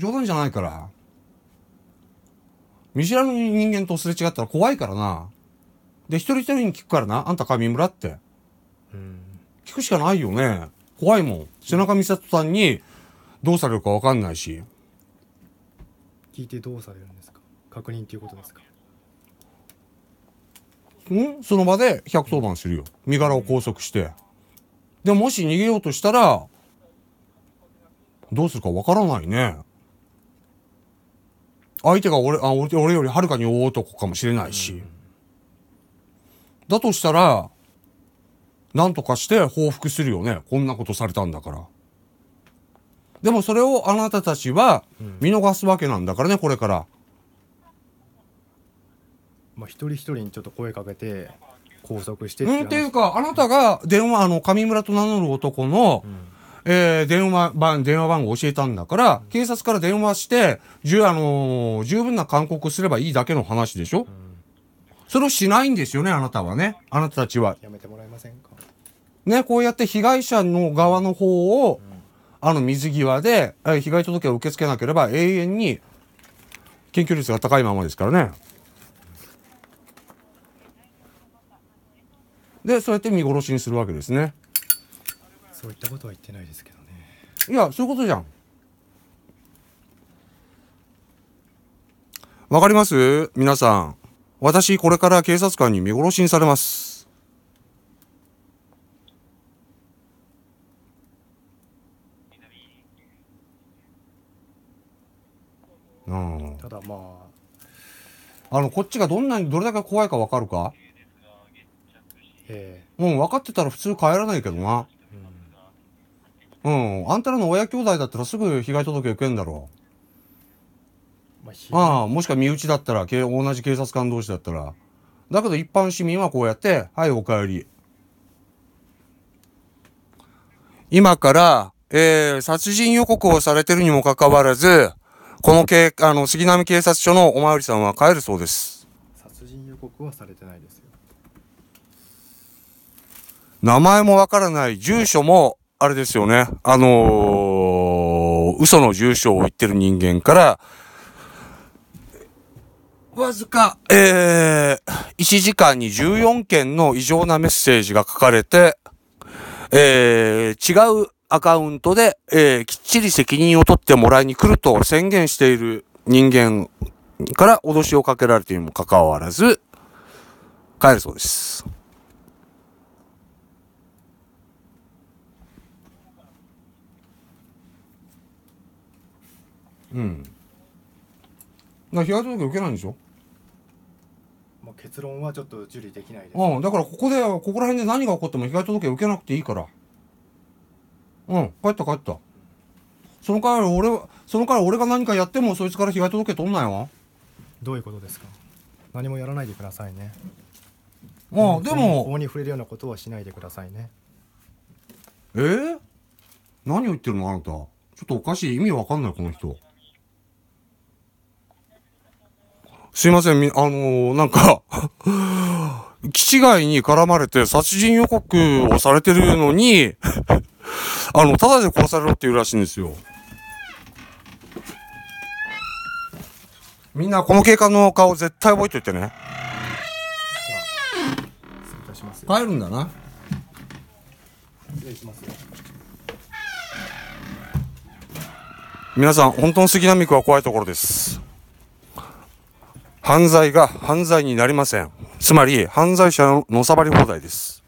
冗談じゃないから。見知らぬ人間とすれ違ったら怖いからな。で、一人一人に聞くからな。あんた上村って。うん、聞くしかないよね。怖いもん。背中美里さんにどうされるかわかんないし。聞いてどうされるんですか確認っていうことですかんその場で110番するよ。身柄を拘束して。でももし逃げようとしたら、どうするかわからないね。相手が俺あ俺俺よりはるかに大男かもしれないし、うん、だとしたら何とかして報復するよねこんなことされたんだからでもそれをあなたたちは見逃すわけなんだからね、うん、これから、まあ、一人一人にちょっと声かけて拘束してって,、うん、っていうかあなたが電話あの上村と名乗る男の、うんえー、電話番、電話番号教えたんだから、警察から電話して、じゅ、あのー、十分な勧告すればいいだけの話でしょ、うん、それをしないんですよね、あなたはね。あなたたちは。やめてもらえませんかね、こうやって被害者の側の方を、うん、あの、水際で、えー、被害届を受け付けなければ永遠に、検挙率が高いままですからね。で、そうやって見殺しにするわけですね。そういったことは言ってないですけどねいやそういうことじゃんわかります皆さん私これから警察官に見殺しにされますうんただまああのこっちがどんなにどれだけ怖いかわかるかええー、う分かってたら普通帰らないけどなうん。あんたらの親兄弟だったらすぐ被害届受けんだろう。まあ、あもしか身内だったら、同じ警察官同士だったら。だけど一般市民はこうやって、はい、お帰り。今から、えー、殺人予告をされてるにもかかわらず、このけあの杉並警察署のおまわりさんは帰るそうです。殺人予告はされてないですよ。名前もわからない、住所もあれですよね。あのー、嘘の住所を言ってる人間から、わずか、えー、1時間に14件の異常なメッセージが書かれて、えー、違うアカウントで、えー、きっちり責任を取ってもらいに来ると宣言している人間から脅しをかけられているにもかかわらず、帰るそうです。うんだから被害届受けないんでしょまあ、結論はちょっと受理できないです、うんだからここでここら辺で何が起こっても被害届受けなくていいからうん帰った帰ったその代わり俺はその代わり俺が何かやってもそいつから被害届取んないわ。どういうことですか何もやらないでくださいねまあでも法に触れるようなことはしないでくださいねえー、何を言ってるのあなたちょっとおかしい意味わかんないこの人すいません、み、あのー、なんか 基地外に絡まれて殺人予告をされてるのに あの、ただで殺されろって言うらしいんですよ。みんなこの警官の顔絶対覚えといてね。帰るんだな。失礼しますよ。皆さん、本当の杉並区は怖いところです。犯罪が犯罪になりません。つまり、犯罪者ののさばり放題です。